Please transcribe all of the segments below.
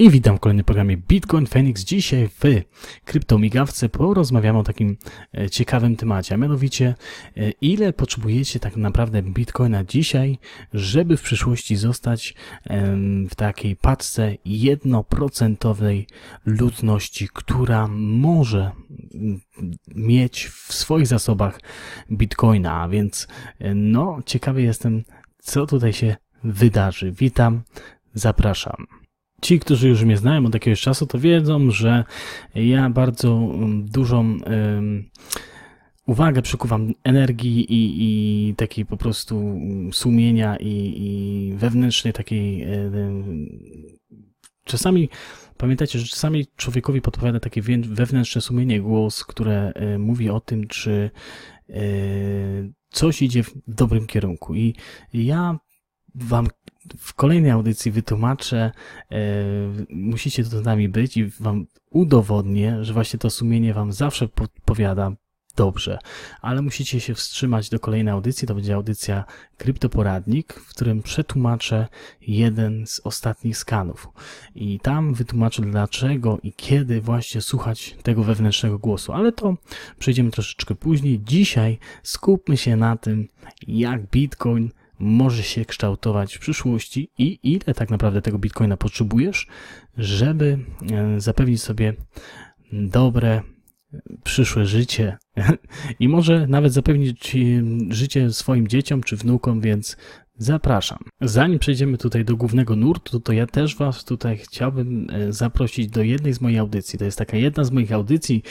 I witam w kolejnym programie Bitcoin Phoenix. Dzisiaj w kryptomigawce porozmawiamy o takim e, ciekawym temacie, a mianowicie e, ile potrzebujecie tak naprawdę Bitcoina dzisiaj, żeby w przyszłości zostać w takiej paczce jednoprocentowej ludności, która może mieć w swoich zasobach Bitcoina, a więc e, no ciekawy jestem co tutaj się wydarzy. Witam, zapraszam. Ci, którzy już mnie znają od jakiegoś czasu, to wiedzą, że ja bardzo mm, dużą uwagę przykuwam energii i, i takiej po prostu sumienia i, i wewnętrznej takiej. E, czasami pamiętajcie, że czasami człowiekowi podpowiada takie wewnętrzne sumienie, głos, które e, mówi o tym, czy e, coś idzie w dobrym kierunku. I ja wam w kolejnej audycji wytłumaczę, e, musicie tu z nami być i wam udowodnię, że właśnie to sumienie wam zawsze podpowiada dobrze, ale musicie się wstrzymać do kolejnej audycji, to będzie audycja Kryptoporadnik, w którym przetłumaczę jeden z ostatnich skanów i tam wytłumaczę dlaczego i kiedy właśnie słuchać tego wewnętrznego głosu, ale to przejdziemy troszeczkę później. Dzisiaj skupmy się na tym, jak Bitcoin może się kształtować w przyszłości i ile tak naprawdę tego bitcoina potrzebujesz, żeby e, zapewnić sobie dobre przyszłe życie i może nawet zapewnić e, życie swoim dzieciom czy wnukom, więc Zapraszam. Zanim przejdziemy tutaj do głównego nurtu, to ja też Was tutaj chciałbym e, zaprosić do jednej z moich audycji. To jest taka jedna z moich audycji,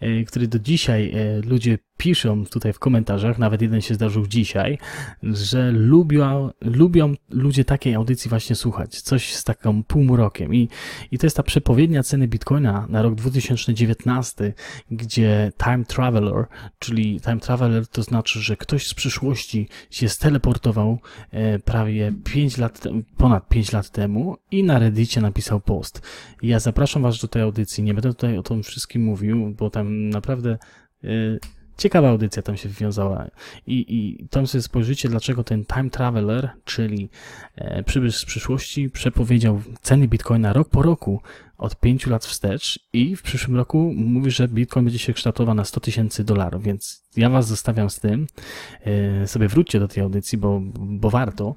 e, które do dzisiaj e, ludzie piszą tutaj w komentarzach, nawet jeden się zdarzył dzisiaj, że lubią, lubią ludzie takiej audycji właśnie słuchać. Coś z taką półmrokiem. I, I to jest ta przepowiednia ceny bitcoina na rok 2019, gdzie Time Traveler, czyli Time Traveler to znaczy, że ktoś z przyszłości się steleportował E, prawie 5 lat, ponad 5 lat temu i na Reddicie napisał post. Ja zapraszam Was do tej audycji, nie będę tutaj o tym wszystkim mówił, bo tam naprawdę e, ciekawa audycja tam się wywiązała i, i tam sobie spojrzycie, dlaczego ten Time Traveler, czyli e, przybysz z przyszłości, przepowiedział ceny Bitcoina rok po roku od 5 lat wstecz i w przyszłym roku mówi, że Bitcoin będzie się kształtował na 100 tysięcy dolarów, więc ja Was zostawiam z tym. E, sobie wróćcie do tej audycji, bo, bo warto.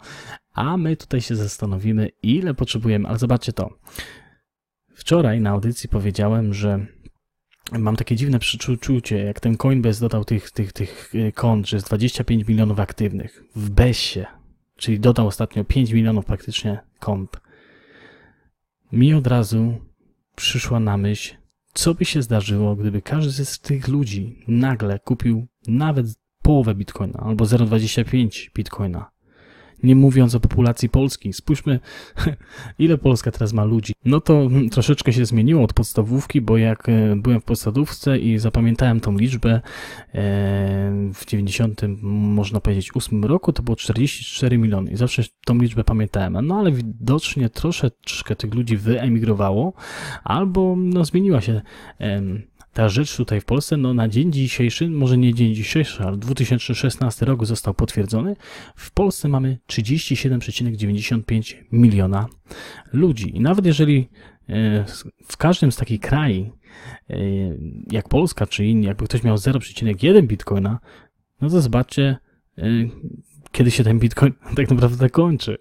A my tutaj się zastanowimy, ile potrzebujemy, ale zobaczcie to. Wczoraj na audycji powiedziałem, że mam takie dziwne przeczucie, jak ten Coinbase dodał tych, tych, tych e, kont, że jest 25 milionów aktywnych w BESie, czyli dodał ostatnio 5 milionów praktycznie kont. Mi od razu przyszła na myśl, co by się zdarzyło, gdyby każdy z tych ludzi nagle kupił nawet połowę bitcoina albo 0,25 bitcoina. Nie mówiąc o populacji polskiej, spójrzmy, ile Polska teraz ma ludzi. No to hmm, troszeczkę się zmieniło od podstawówki, bo jak e, byłem w podstawówce i zapamiętałem tą liczbę e, w 90, można powiedzieć, 8 roku, to było 44 miliony i zawsze tą liczbę pamiętałem. No ale widocznie troszeczkę tych ludzi wyemigrowało albo no, zmieniła się ta rzecz tutaj w Polsce, no na dzień dzisiejszy, może nie dzień dzisiejszy, ale 2016 rok został potwierdzony, w Polsce mamy 37,95 miliona ludzi. I nawet jeżeli e, w każdym z takich krajów, e, jak Polska czy inni, jakby ktoś miał 0,1 bitcoina, no to zobaczcie, e, kiedy się ten bitcoin tak naprawdę kończy.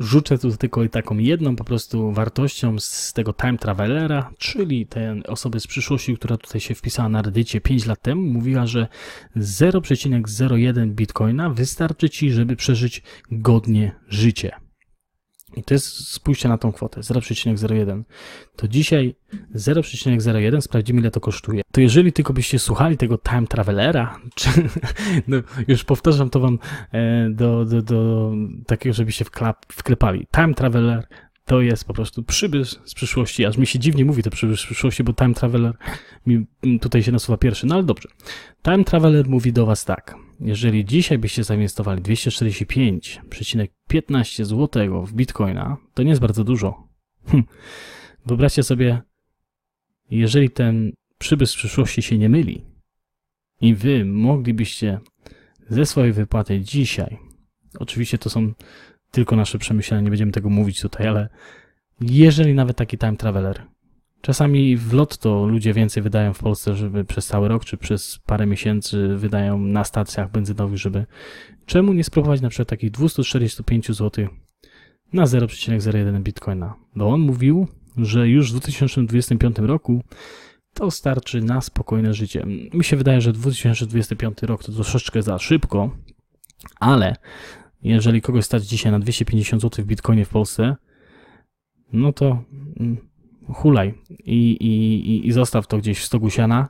Rzucę tu tylko taką jedną po prostu wartością z tego Time Travelera, czyli ten osoby z przyszłości, która tutaj się wpisała na Reddicie 5 lat temu, mówiła, że 0,01 bitcoina wystarczy ci, żeby przeżyć godnie życie. I to jest, spójrzcie na tą kwotę, 0,01. To dzisiaj 0,01, sprawdzimy ile to kosztuje. To jeżeli tylko byście słuchali tego Time Travelera, czy, no, już powtarzam to wam e, do, do, do takiego, żebyście wklap, wklepali. Time Traveler to jest po prostu przybysz z przyszłości. Aż mi się dziwnie mówi to przybysz z przyszłości, bo Time Traveler mi mm, tutaj się nasuwa pierwszy. No ale dobrze. Time Traveler mówi do Was tak. Jeżeli dzisiaj byście zainwestowali 245,15 zł w bitcoina, to nie jest bardzo dużo. Hm. Wyobraźcie sobie, jeżeli ten przybysz z przyszłości się nie myli i Wy moglibyście ze swojej wypłaty dzisiaj, oczywiście to są tylko nasze przemyślenia, nie będziemy tego mówić tutaj, ale jeżeli nawet taki time traveler, czasami w lot to ludzie więcej wydają w Polsce, żeby przez cały rok czy przez parę miesięcy wydają na stacjach benzynowych, żeby czemu nie spróbować na przykład takich 245 zł na 0,01 bitcoina, bo on mówił, że już w 2025 roku to starczy na spokojne życie. Mi się wydaje, że 2025 rok to troszeczkę za szybko, ale jeżeli kogoś stać dzisiaj na 250 zł w bitcoinie w Polsce, no to mm, hulaj i, i, i zostaw to gdzieś w stogu siana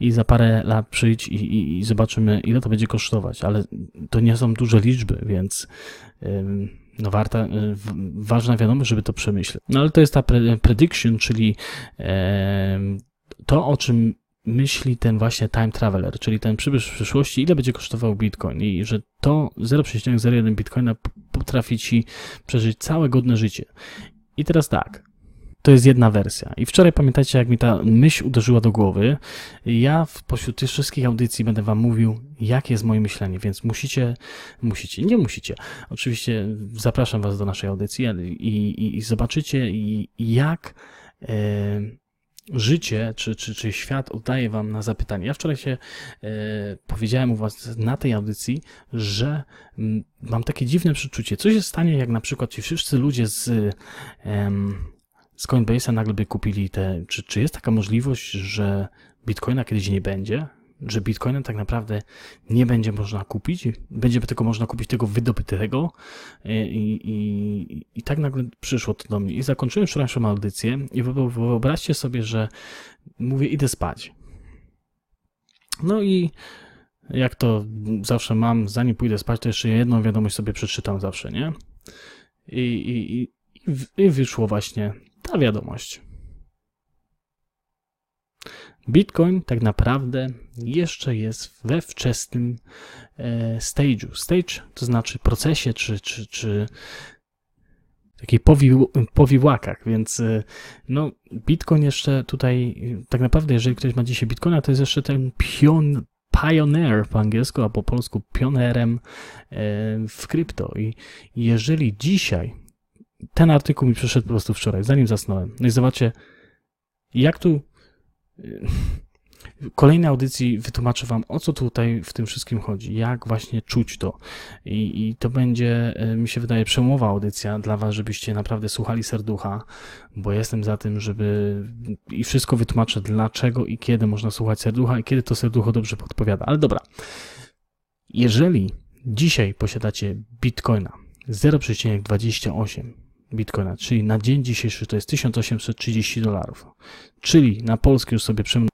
i za parę lat przyjdź i, i, i zobaczymy, ile to będzie kosztować. Ale to nie są duże liczby, więc no warta, e, ważna wiadomość, żeby to przemyśleć. No ale to jest ta prediction, czyli to, o czym myśli ten właśnie time traveler, czyli ten przybysz w przyszłości, ile będzie kosztował bitcoin i że to 0,01 bitcoina potrafi ci przeżyć całe godne życie. I teraz tak, to jest jedna wersja. I wczoraj pamiętacie, jak mi ta myśl uderzyła do głowy. Ja w pośród tych wszystkich audycji będę Wam mówił, jakie jest moje myślenie, więc musicie, musicie, nie musicie. Oczywiście zapraszam Was do naszej audycji i, i, i zobaczycie, jak. Yy, życie czy, czy, czy świat oddaje wam na zapytanie. Ja wczoraj się e, powiedziałem u was na tej audycji, że mm, mam takie dziwne przeczucie. Co się stanie, jak na przykład ci wszyscy ludzie z, z Coinbase'a nagle by kupili te... Czy, czy jest taka możliwość, że Bitcoina kiedyś nie będzie? że bitcoina tak naprawdę nie będzie można kupić, będzie tylko można kupić tego wydobytego e, i, i, i tak nagle przyszło to do mnie. I zakończyłem wczorajszą audycję i wyobraźcie sobie, że mówię idę spać. No i jak to zawsze mam, zanim pójdę spać, to jeszcze jedną wiadomość sobie przeczytam zawsze, nie? I, i, i, i wyszło właśnie ta wiadomość. Bitcoin tak naprawdę jeszcze jest we wczesnym e, stage'u. Stage to znaczy procesie czy, czy, czy takiej powił, powiłakach, więc e, no Bitcoin jeszcze tutaj, tak naprawdę jeżeli ktoś ma dzisiaj Bitcoina, to jest jeszcze ten pion, pioneer po angielsku, a po polsku pionerem e, w krypto i jeżeli dzisiaj, ten artykuł mi przyszedł po prostu wczoraj, zanim zasnąłem, no i zobaczcie, jak tu Y, kolejnej audycji wytłumaczę Wam, o co tutaj w tym wszystkim chodzi, jak właśnie czuć to. I, I, to będzie, y, mi się wydaje, przełomowa audycja dla Was, żebyście naprawdę słuchali serducha, bo jestem za tym, żeby i wszystko wytłumaczę, dlaczego i kiedy można słuchać serducha i kiedy to serducho dobrze podpowiada. Ale dobra, jeżeli dzisiaj posiadacie bitcoina 0,28 bitcoina, czyli na dzień dzisiejszy to jest 1830 dolarów, czyli na polskie już sobie przymnożymy,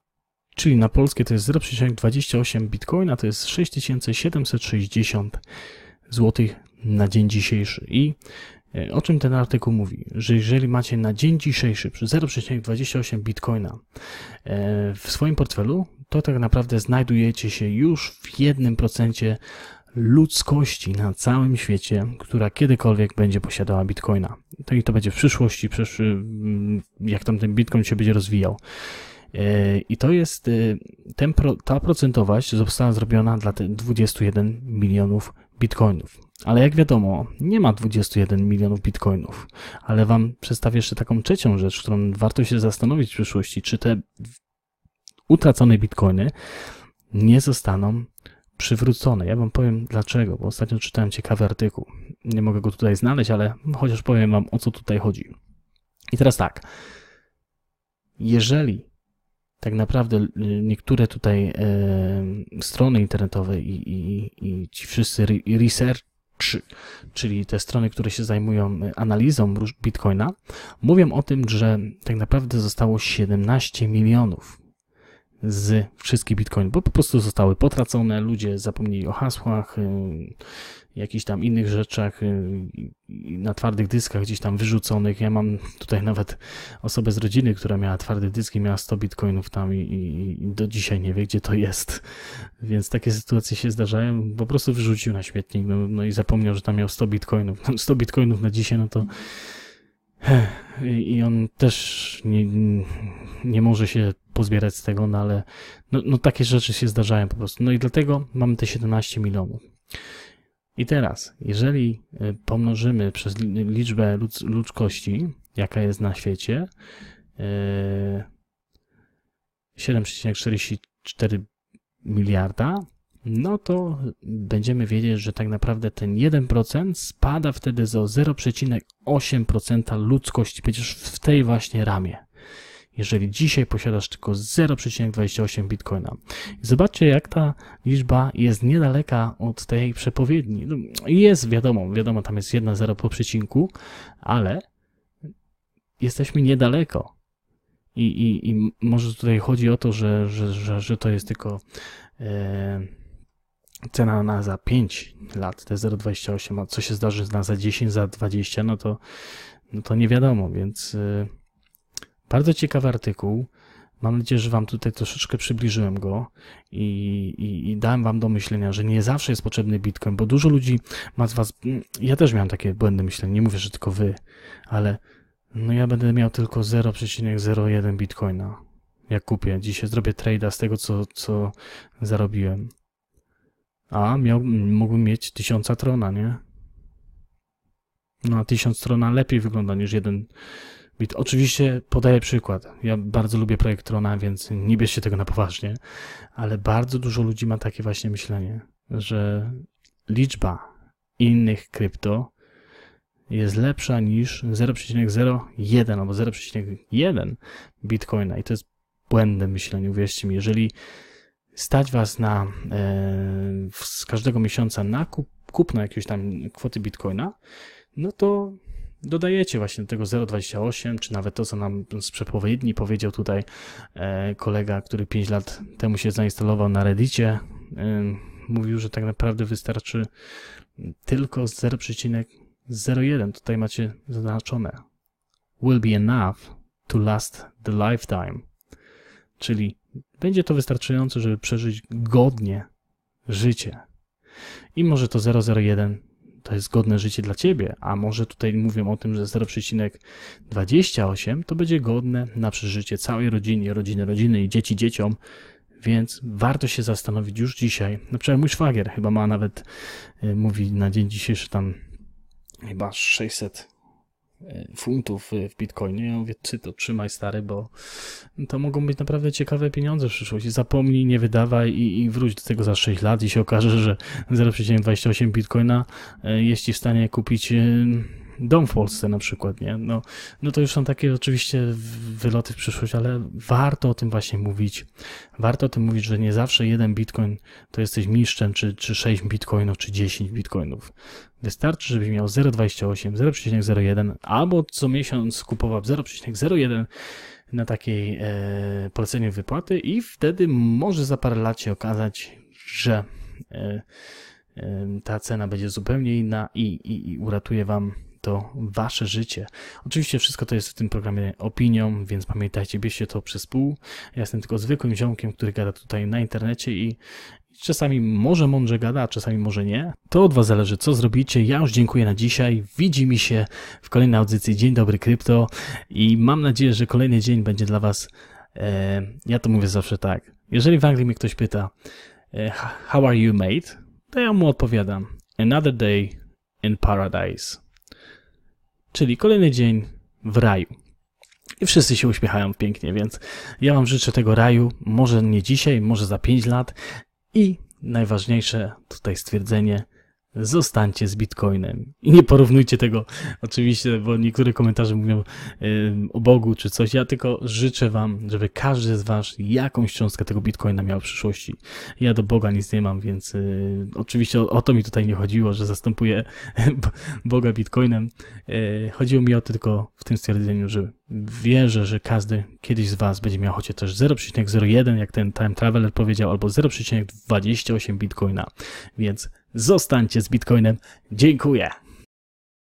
czyli na polskie to jest 0,28 bitcoina, to jest 6760 złotych na dzień dzisiejszy. I e, o czym ten artykuł mówi? Że jeżeli macie na dzień dzisiejszy przy 0,28 bitcoina e, w swoim portfelu, to tak naprawdę znajdujecie się już w 1% ludzkości na całym świecie, która kiedykolwiek będzie posiadała bitcoina. To i to będzie w przyszłości, mm, jak tam ten bitcoin się będzie rozwijał. E, I to jest, e, ten, ta procentowość została zrobiona dla 21 milionów bitcoinów. Ale jak wiadomo, nie ma 21 milionów bitcoinów, ale Wam przedstawię jeszcze taką trzecią rzecz, którą warto się zastanowić w przyszłości, czy te utracone bitcoiny nie zostaną przywrócone. Ja Wam powiem dlaczego, bo ostatnio czytałem ciekawy artykuł. Nie mogę go tutaj znaleźć, ale chociaż powiem Wam o co tutaj chodzi. I teraz tak. Jeżeli tak naprawdę y, niektóre tutaj e, strony internetowe i, i, i ci wszyscy research, czyli te strony, które się zajmują e, analizą bitcoina, mówią o tym, że tak naprawdę zostało 17 milionów z wszystkich bitcoin, bo po prostu zostały potracone, ludzie zapomnieli o hasłach, y, jakichś tam innych rzeczach y, na twardych dyskach gdzieś tam wyrzuconych. Ja mam tutaj nawet osobę z rodziny, która miała twardy dysk i miała 100 bitcoinów tam i, i, i, do dzisiaj nie wie, gdzie to jest. Więc takie sytuacje się zdarzają. Po prostu wyrzucił na śmietnik no, no i zapomniał, że tam miał 100 bitcoinów. 100 no, bitcoinów na dzisiaj, no to i on też nie, nie może się pozbierać z tego, no ale no, no takie rzeczy się zdarzają po prostu. No i dlatego mamy te 17 milionów. I teraz, jeżeli e, pomnożymy przez liczbę ludzkości, jaka jest na świecie, 7,44 e, miliarda, no to będziemy wiedzieć, że tak naprawdę ten 1% spada wtedy do 0,8% ludzkości, przecież w tej właśnie ramie jeżeli dzisiaj posiadasz tylko 0,28 bitcoina. Zobaczcie, jak ta liczba jest niedaleka od tej przepowiedni. No, jest, wiadomo, wiadomo, tam jest 1,0 po przecinku, ale jesteśmy niedaleko. I, i, i może tutaj chodzi o to, że, że, że, że to jest tylko e, cena na za 5 lat, te 0,28, a co się zdarzy na za 10, za 20, no to, no to nie wiadomo, więc... E, bardzo ciekawy artykuł. Mam nadzieję, że Wam tutaj troszeczkę przybliżyłem go i, i, i, dałem Wam do myślenia, że nie zawsze jest potrzebny Bitcoin, bo dużo ludzi ma z Was. Mm, ja też miałem takie błędy myślenia, nie mówię, że tylko Wy, ale no ja będę miał tylko 0,01 Bitcoina, jak kupię. Dzisiaj zrobię trade'a z tego, co, co zarobiłem. A miał, mógłbym mieć 1000 trona, nie? No a 1000 trona lepiej wygląda niż jeden i oczywiście podaję przykład. Ja bardzo lubię projektrona, więc nie bierzcie tego na poważnie, ale bardzo dużo ludzi ma takie właśnie myślenie, że liczba innych krypto jest lepsza niż 0,01 albo 0,1 bitcoina. I to jest błędne myślenie, uwierzcie mi. Jeżeli stać Was na e, z każdego miesiąca na kup, kupno jakiejś tam kwoty bitcoina, no to dodajecie właśnie tego 0,28, czy nawet to, co nam z przepowiedni powiedział tutaj e, kolega, który 5 lat temu się zainstalował na Reddicie, e, mówił, że tak naprawdę wystarczy tylko 0,01. Tutaj macie zaznaczone. Will be enough to last the lifetime. Czyli będzie to wystarczające, żeby przeżyć godnie życie. I może to 001 to jest godne życie dla ciebie, a może tutaj mówią o tym, że 0,28 to będzie godne na przeżycie całej rodziny, rodziny, rodziny i dzieci dzieciom, więc warto się zastanowić już dzisiaj. Na przykład mój szwagier chyba ma nawet, y, mówi na dzień dzisiejszy tam chyba 600 E, funtów e, w bitcoinie. Ja mówię, czy to trzymaj stary, bo to mogą być naprawdę ciekawe pieniądze w przyszłości. Zapomnij, nie wydawaj i, i wróć do tego za 6 lat i się okaże, że 0,28 bitcoina e, jeśli w stanie kupić dom w Polsce na przykład, nie? No, no to już są takie oczywiście wyloty w przyszłość, ale warto o tym właśnie mówić. Warto o tym mówić, że nie zawsze jeden bitcoin to jesteś mistrzem, czy, czy 6 bitcoinów, czy 10 bitcoinów. Wystarczy, żebyś miał 0,28, 0,01 albo co miesiąc kupował 0,01 na takiej e, poleceniu wypłaty i wtedy może za parę lat się okazać, że e, e ta cena będzie zupełnie inna i, i, i uratuje Wam to wasze życie. Oczywiście wszystko to jest w tym programie opinią, więc pamiętajcie, bierzcie to przez pół. Ja jestem tylko zwykłym ziomkiem, który gada tutaj na internecie i, czasami może mądrze gada, a czasami może nie. To od Was zależy, co zrobicie. Ja już dziękuję na dzisiaj. Widzimy się w kolejnej audycji Dzień Dobry Krypto i mam nadzieję, że kolejny dzień będzie dla Was, e, ja to mówię zawsze tak, jeżeli w Anglii mnie ktoś pyta e, How are you mate? To ja mu odpowiadam Another day in paradise czyli kolejny dzień w raju. I wszyscy się uśmiechają pięknie, więc ja Wam życzę tego raju, może nie dzisiaj, może za 5 lat. I najważniejsze tutaj stwierdzenie, zostańcie z Bitcoinem. I nie porównujcie tego oczywiście, bo niektóre komentarze mówią yy, o Bogu czy coś. Ja tylko życzę Wam, żeby każdy z Was jakąś cząstkę tego Bitcoina miał w przyszłości. Ja do Boga nic nie mam, więc yy, oczywiście o, o, to mi tutaj nie chodziło, że zastępuję Boga Bitcoinem. Yy, chodziło mi o to tylko w tym stwierdzeniu, że wierzę, że każdy kiedyś z Was będzie miał chociaż 0,01, jak ten Time Traveler powiedział, albo 0,28 Bitcoina. Więc Zostańcie z Bitcoinem. Dziękuję.